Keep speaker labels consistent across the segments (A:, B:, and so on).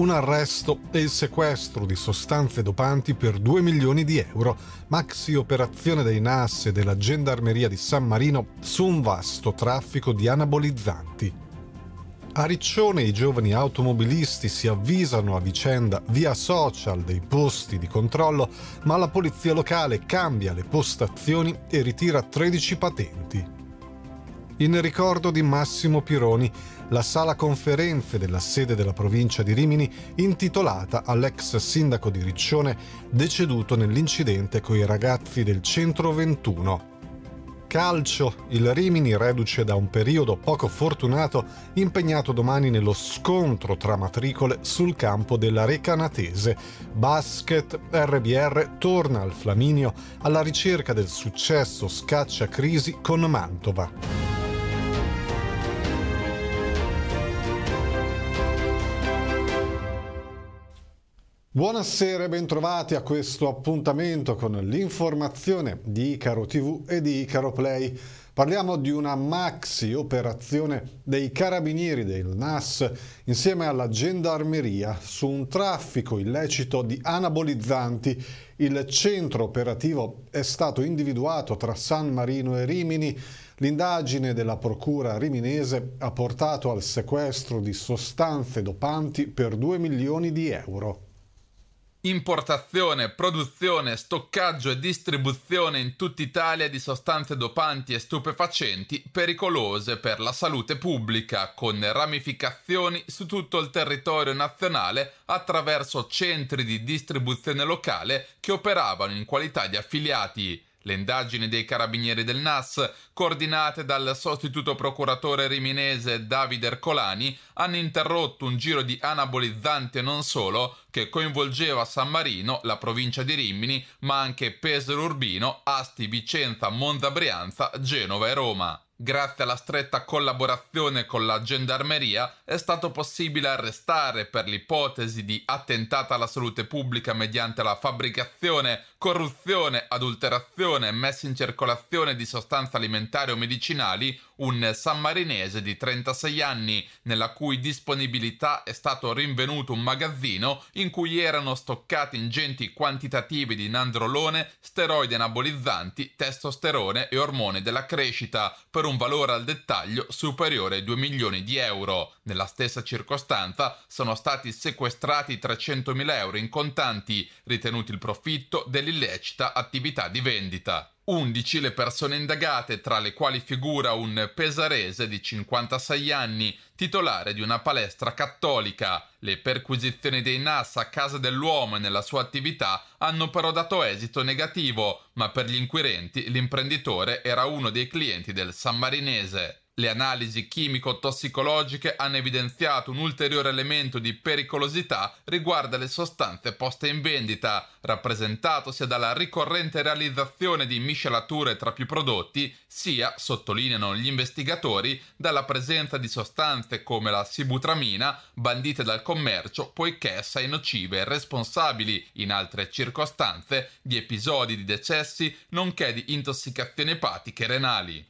A: un arresto e il sequestro di sostanze dopanti per 2 milioni di euro, maxi operazione dei NAS e della Gendarmeria di San Marino su un vasto traffico di anabolizzanti. A Riccione i giovani automobilisti si avvisano a vicenda via social dei posti di controllo, ma la polizia locale cambia le postazioni e ritira 13 patenti in ricordo di Massimo Pironi, la sala conferenze della sede della provincia di Rimini intitolata all'ex sindaco di Riccione deceduto nell'incidente coi ragazzi del Centro 21. Calcio, il Rimini reduce da un periodo poco fortunato impegnato domani nello scontro tra matricole sul campo della Recanatese. Basket, RBR torna al Flaminio alla ricerca del successo scaccia crisi con Mantova. Buonasera e bentrovati a questo appuntamento con l'informazione di Icaro TV e di Icaro Play. Parliamo di una maxi operazione dei carabinieri del NAS insieme alla gendarmeria su un traffico illecito di anabolizzanti. Il centro operativo è stato individuato tra San Marino e Rimini L'indagine della Procura riminese ha portato al sequestro di sostanze dopanti per 2 milioni di euro.
B: Importazione, produzione, stoccaggio e distribuzione in tutta Italia di sostanze dopanti e stupefacenti pericolose per la salute pubblica, con ramificazioni su tutto il territorio nazionale attraverso centri di distribuzione locale che operavano in qualità di affiliati. Le indagini dei carabinieri del NAS, coordinate dal sostituto procuratore riminese Davide Ercolani, hanno interrotto un giro di anabolizzanti non solo che coinvolgeva San Marino, la provincia di Rimini, ma anche Pesaro Urbino, Asti, Vicenza, Monza Brianza, Genova e Roma. Grazie alla stretta collaborazione con la gendarmeria è stato possibile arrestare per l'ipotesi di attentata alla salute pubblica mediante la fabbricazione, corruzione, adulterazione, e messa in circolazione di sostanze alimentari o medicinali un sammarinese di 36 anni nella cui disponibilità è stato rinvenuto un magazzino in cui erano stoccati ingenti quantitativi di nandrolone, steroidi anabolizzanti, testosterone e ormoni della crescita per un un valore al dettaglio superiore ai 2 milioni di euro. Nella stessa circostanza sono stati sequestrati 300 mila euro in contanti, ritenuti il profitto dell'illecita attività di vendita. 11 le persone indagate, tra le quali figura un pesarese di 56 anni, titolare di una palestra cattolica. Le perquisizioni dei NAS a casa dell'uomo e nella sua attività hanno però dato esito negativo, ma per gli inquirenti l'imprenditore era uno dei clienti del San Marinese. Le analisi chimico-tossicologiche hanno evidenziato un ulteriore elemento di pericolosità riguardo alle sostanze poste in vendita, rappresentato sia dalla ricorrente realizzazione di miscelature tra più prodotti, sia, sottolineano gli investigatori, dalla presenza di sostanze come la sibutramina bandite dal commercio poiché assai nocive e responsabili, in altre circostanze, di episodi di decessi nonché di intossicazioni epatiche renali.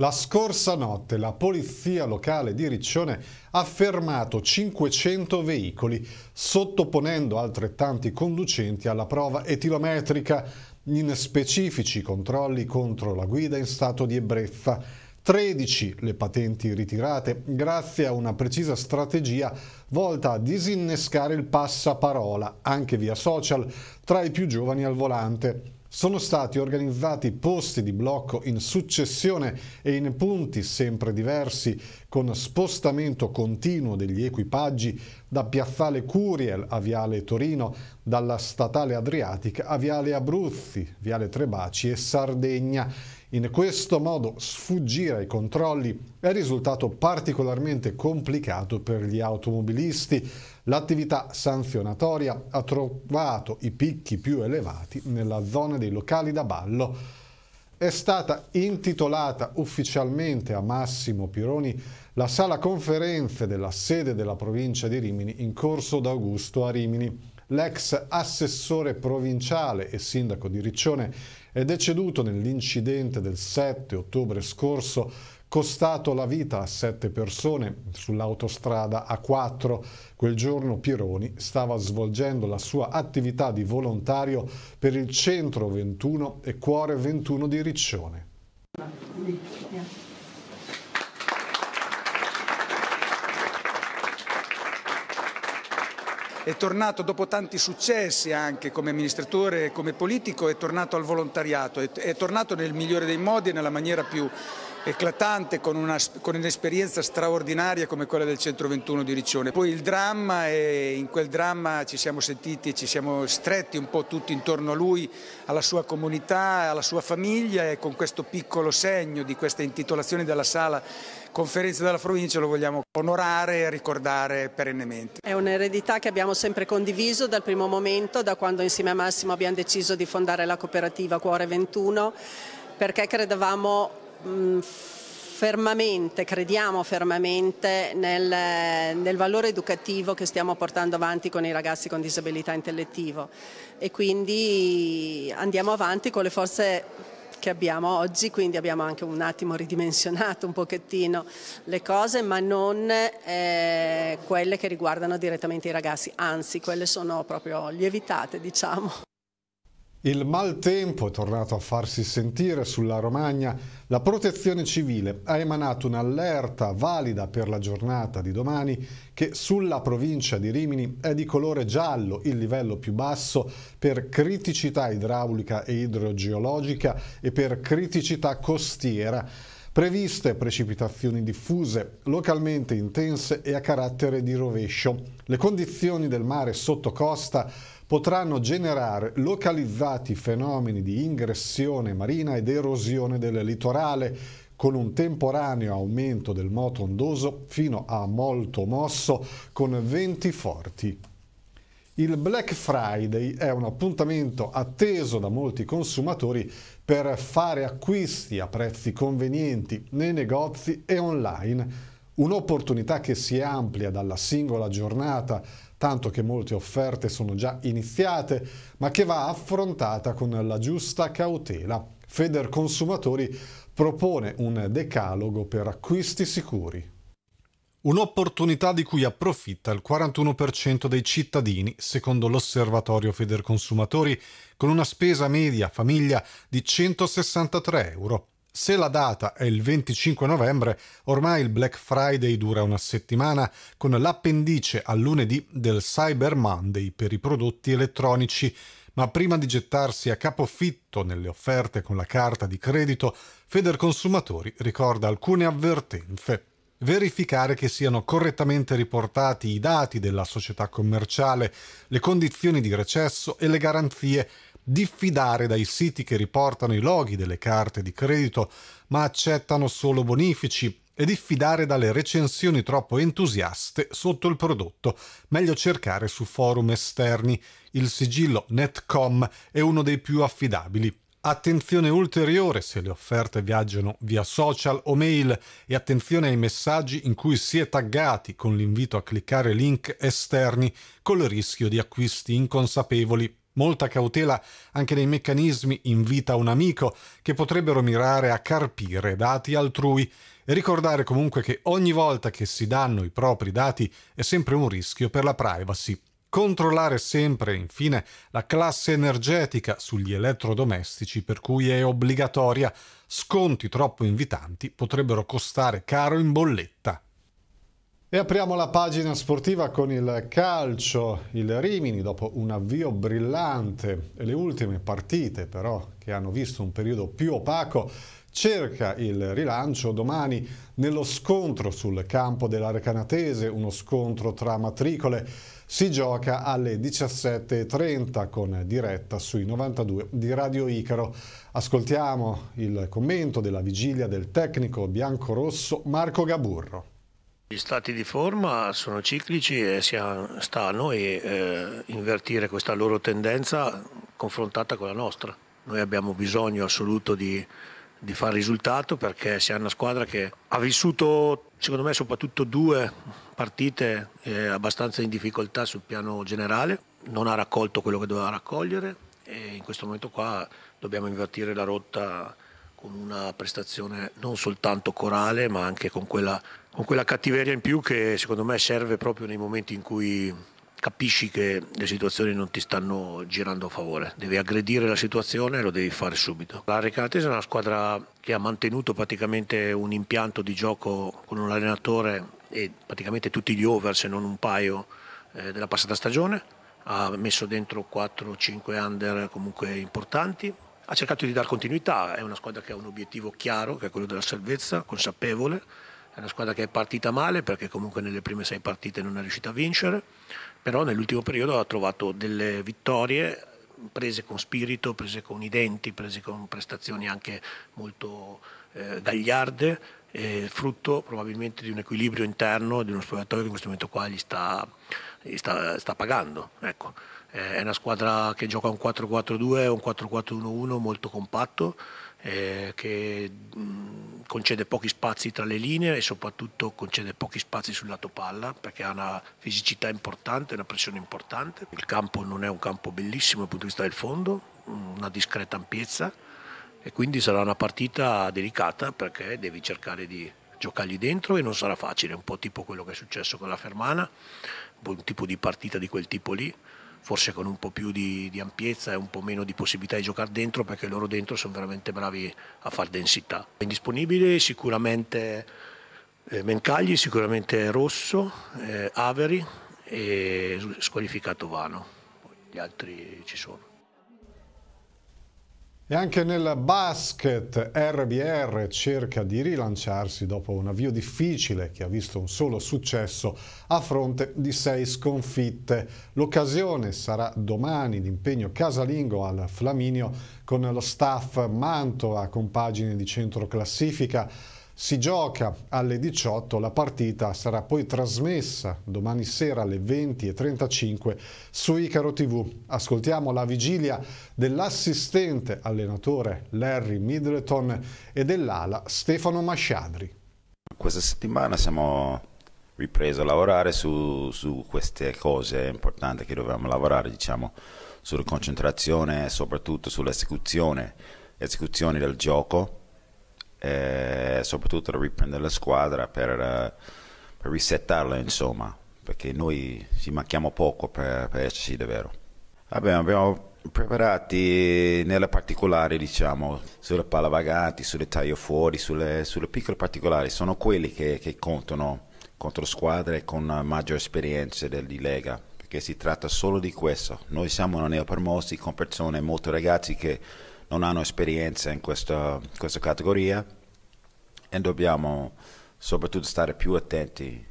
A: La scorsa notte la polizia locale di Riccione ha fermato 500 veicoli, sottoponendo altrettanti conducenti alla prova etilometrica in specifici controlli contro la guida in stato di ebbrezza. 13 le patenti ritirate grazie a una precisa strategia volta a disinnescare il passaparola, anche via social, tra i più giovani al volante. Sono stati organizzati posti di blocco in successione e in punti sempre diversi, con spostamento continuo degli equipaggi da piazzale Curiel a Viale Torino, dalla statale Adriatica a Viale Abruzzi, Viale Trebaci e Sardegna in questo modo sfuggire ai controlli è risultato particolarmente complicato per gli automobilisti. L'attività sanzionatoria ha trovato i picchi più elevati nella zona dei locali da ballo. È stata intitolata ufficialmente a Massimo Pironi la sala conferenze della sede della provincia di Rimini in corso d'Augusto a Rimini. L'ex assessore provinciale e sindaco di Riccione è deceduto nell'incidente del 7 ottobre scorso costato la vita a sette persone sull'autostrada A4. Quel giorno Pironi stava svolgendo la sua attività di volontario per il Centro 21 e Cuore 21 di Riccione. è tornato dopo tanti successi anche come amministratore e come politico, è tornato al volontariato, è tornato nel migliore dei modi e nella maniera più eclatante con, una, con un'esperienza straordinaria come quella del Centro 21 di Riccione. Poi il dramma e in quel dramma ci siamo sentiti e ci siamo stretti un po' tutti intorno a lui, alla sua comunità, alla sua famiglia e con questo piccolo segno di questa intitolazione della sala conferenza della provincia lo vogliamo onorare e ricordare perennemente. È un'eredità che abbiamo sempre condiviso dal primo momento, da quando insieme a Massimo abbiamo deciso di fondare la cooperativa Cuore 21 perché credevamo mh, mm, fermamente, crediamo fermamente nel, nel, valore educativo che stiamo portando avanti con i ragazzi con disabilità intellettiva e quindi andiamo avanti con le forze che abbiamo oggi, quindi abbiamo anche un attimo ridimensionato un pochettino le cose, ma non eh, quelle che riguardano direttamente i ragazzi, anzi quelle sono proprio lievitate diciamo. Il maltempo è tornato a farsi sentire sulla Romagna. La protezione civile ha emanato un'allerta valida per la giornata di domani che sulla provincia di Rimini è di colore giallo, il livello più basso, per criticità idraulica e idrogeologica e per criticità costiera. Previste precipitazioni diffuse, localmente intense e a carattere di rovescio. Le condizioni del mare sotto costa potranno generare localizzati fenomeni di ingressione marina ed erosione del litorale, con un temporaneo aumento del moto ondoso fino a molto mosso, con venti forti. Il Black Friday è un appuntamento atteso da molti consumatori per fare acquisti a prezzi convenienti nei negozi e online un'opportunità che si amplia dalla singola giornata, tanto che molte offerte sono già iniziate, ma che va affrontata con la giusta cautela. Feder Consumatori propone un decalogo per acquisti sicuri. Un'opportunità di cui approfitta il 41% dei cittadini, secondo l'osservatorio Feder Consumatori, con una spesa media famiglia di 163 euro. Se la data è il 25 novembre, ormai il Black Friday dura una settimana con l'appendice a lunedì del Cyber Monday per i prodotti elettronici, ma prima di gettarsi a capofitto nelle offerte con la carta di credito, Federconsumatori ricorda alcune avvertenze verificare che siano correttamente riportati i dati della società commerciale, le condizioni di recesso e le garanzie diffidare dai siti che riportano i loghi delle carte di credito ma accettano solo bonifici e diffidare dalle recensioni troppo entusiaste sotto il prodotto, meglio cercare su forum esterni. Il sigillo Netcom è uno dei più affidabili. Attenzione ulteriore se le offerte viaggiano via social o mail e attenzione ai messaggi in cui si è taggati con l'invito a cliccare link esterni col rischio di acquisti inconsapevoli molta cautela anche nei meccanismi in vita un amico che potrebbero mirare a carpire dati altrui e ricordare comunque che ogni volta che si danno i propri dati è sempre un rischio per la privacy. Controllare sempre, infine, la classe energetica sugli elettrodomestici per cui è obbligatoria. Sconti troppo invitanti potrebbero costare caro in bolletta. E apriamo la pagina sportiva con il calcio, il Rimini dopo un avvio brillante e le ultime partite però che hanno visto un periodo più opaco cerca il rilancio domani nello scontro sul campo dell'Arcanatese, uno scontro tra matricole si gioca alle 17.30 con diretta sui 92 di Radio Icaro. Ascoltiamo il commento della vigilia del tecnico bianco-rosso Marco Gaburro.
C: Gli stati di forma sono ciclici e sta a noi eh, invertire questa loro tendenza confrontata con la nostra. Noi abbiamo bisogno assoluto di, di fare risultato perché siamo una squadra che ha vissuto, secondo me, soprattutto due partite eh, abbastanza in difficoltà sul piano generale, non ha raccolto quello che doveva raccogliere e in questo momento qua dobbiamo invertire la rotta con una prestazione non soltanto corale ma anche con quella, con quella cattiveria in più che secondo me serve proprio nei momenti in cui capisci che le situazioni non ti stanno girando a favore, devi aggredire la situazione e lo devi fare subito. La Recanatese è una squadra che ha mantenuto praticamente un impianto di gioco con un allenatore e praticamente tutti gli over se non un paio eh, della passata stagione, ha messo dentro 4-5 under comunque importanti, ha cercato di dare continuità, è una squadra che ha un obiettivo chiaro, che è quello della salvezza, consapevole, è una squadra che è partita male perché comunque nelle prime sei partite non è riuscita a vincere, però nell'ultimo periodo ha trovato delle vittorie prese con spirito, prese con i denti, prese con prestazioni anche molto eh, gagliarde, eh, frutto probabilmente di un equilibrio interno, di uno spogliatoio che in questo momento qua gli sta, gli sta, sta pagando. Ecco. Eh, è una squadra che gioca un 4-4-2, un 4-4-1-1 molto compatto, eh, che mh, concede pochi spazi tra le linee e soprattutto concede pochi spazi sul lato palla perché ha una fisicità importante, una pressione importante. Il campo non è un campo bellissimo dal punto di vista del fondo, una discreta ampiezza e quindi sarà una partita delicata perché devi cercare di giocargli dentro e non sarà facile, un po' tipo quello che è successo con la Fermana, un tipo di partita di quel tipo lì forse con un po' più di, di ampiezza e un po' meno di possibilità di giocare dentro perché loro dentro sono veramente bravi a far densità. Indisponibili sicuramente eh, Mencagli, sicuramente Rosso, eh, Averi e squalificato Vano, gli altri ci sono.
A: E anche nel basket RBR cerca di rilanciarsi dopo un avvio difficile che ha visto un solo successo a fronte di sei sconfitte. L'occasione sarà domani d'impegno casalingo al Flaminio con lo staff Mantova compagine di centro classifica. Si gioca alle 18, la partita sarà poi trasmessa domani sera alle 20.35 su Icaro TV. Ascoltiamo la vigilia dell'assistente allenatore Larry Middleton e dell'ala Stefano Masciadri.
D: Questa settimana siamo ripresi a lavorare su, su queste cose importanti che dovevamo lavorare, diciamo, sulla concentrazione e soprattutto sull'esecuzione, esecuzione del gioco e eh, soprattutto riprendere la squadra per, eh, per risettarla, insomma, perché noi ci manchiamo poco per, per esserci davvero. Vabbè, abbiamo preparati nelle particolari diciamo, sulle palla vaganti, sulle taglio fuori, sulle, sulle, piccole particolari, sono quelli che, che contano contro squadre con maggior esperienza del, di Lega, perché si tratta solo di questo. Noi siamo una neopromossi con persone, molto ragazzi che non hanno esperienza in questa, questa categoria e dobbiamo soprattutto stare più attenti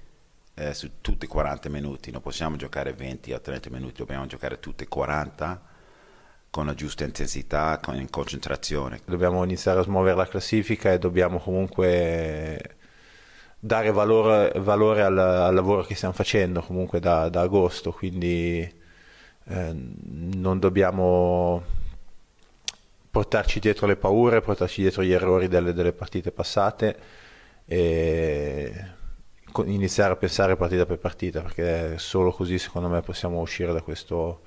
D: eh, su tutti i 40 minuti, non possiamo giocare 20 o 30 minuti, dobbiamo giocare tutti i 40 con la giusta intensità, con concentrazione.
E: Dobbiamo iniziare a smuovere la classifica e dobbiamo comunque dare valore, valore al, al, lavoro che stiamo facendo comunque da, da agosto, quindi eh, non dobbiamo portarci dietro le paure, portarci dietro gli errori delle, delle partite passate e iniziare a pensare partita per partita perché solo così secondo me possiamo uscire da questo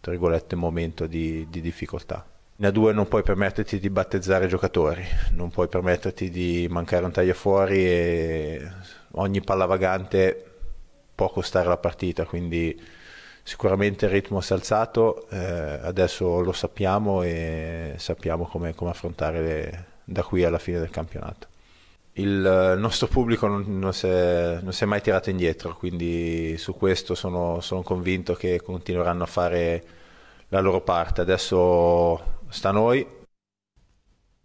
E: tra virgolette momento di, di difficoltà. In A2 non puoi permetterti di battezzare giocatori, non puoi permetterti di mancare un taglio fuori e ogni palla vagante può costare la partita, quindi sicuramente il ritmo si è alzato, eh, adesso lo sappiamo e sappiamo come, come affrontare le, da qui alla fine del campionato. Il nostro pubblico non, non, si è, non si è mai tirato indietro, quindi su questo sono, sono, convinto che continueranno a fare la loro parte. Adesso sta a noi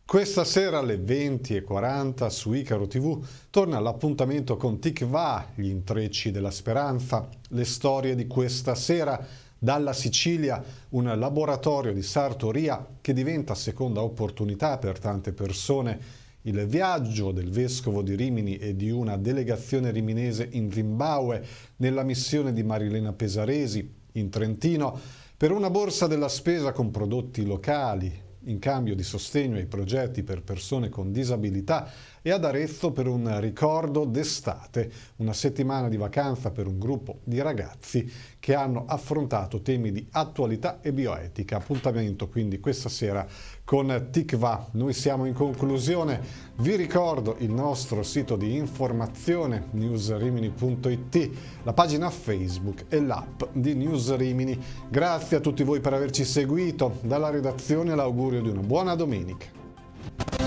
A: questa sera alle 20.40 su Icaro TV torna l'appuntamento con Tikva, gli intrecci della speranza, le storie di questa sera dalla Sicilia, un laboratorio di sartoria che diventa seconda opportunità per tante persone. Il viaggio del vescovo di Rimini e di una delegazione riminese in Zimbabwe nella missione di Marilena Pesaresi in Trentino per una borsa della spesa con prodotti locali in cambio di sostegno ai progetti per persone con disabilità e ad Arezzo per un ricordo d'estate, una settimana di vacanza per un gruppo di ragazzi che hanno affrontato temi di attualità e bioetica. Appuntamento quindi questa sera con TICVA. Noi siamo in conclusione. Vi ricordo il nostro sito di informazione newsrimini.it, la pagina Facebook e l'app di Newsrimini. Grazie a tutti voi per averci seguito. Dalla redazione l'augurio di una buona domenica.